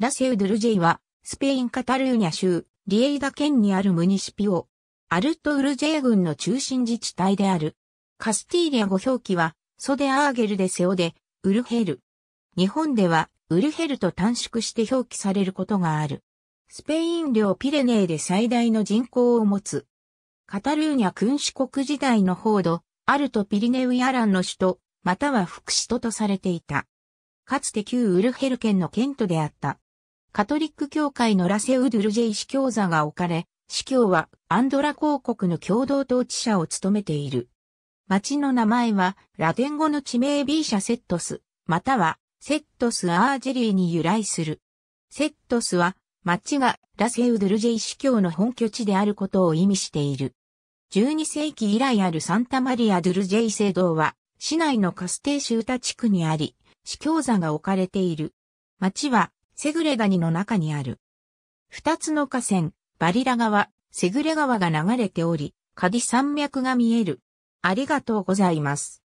ラセウ・ドゥルジェイは、スペイン・カタルーニャ州、リエイダ県にあるムニシピオ。アルト・ウルジェイ軍の中心自治体である。カスティーリャ語表記は、ソデ・アーゲルでセオで、ウルヘル。日本では、ウルヘルと短縮して表記されることがある。スペイン領ピレネーで最大の人口を持つ。カタルーニャ君主国時代の報道、アルト・ピリネウィアランの首都、または副首都とされていた。かつて旧ウルヘル県の県都であった。カトリック教会のラセウドゥルジェイ司教座が置かれ、司教はアンドラ公国の共同統治者を務めている。町の名前はラテン語の地名ビーシャセットス、またはセットスアージェリーに由来する。セットスは町がラセウドゥルジェイ司教の本拠地であることを意味している。12世紀以来あるサンタマリア・ドゥルジェイ聖堂は市内のカステーシュータ地区にあり、司教座が置かれている。町はセグレ谷の中にある。二つの河川、バリラ川、セグレ川が流れており、カディ山脈が見える。ありがとうございます。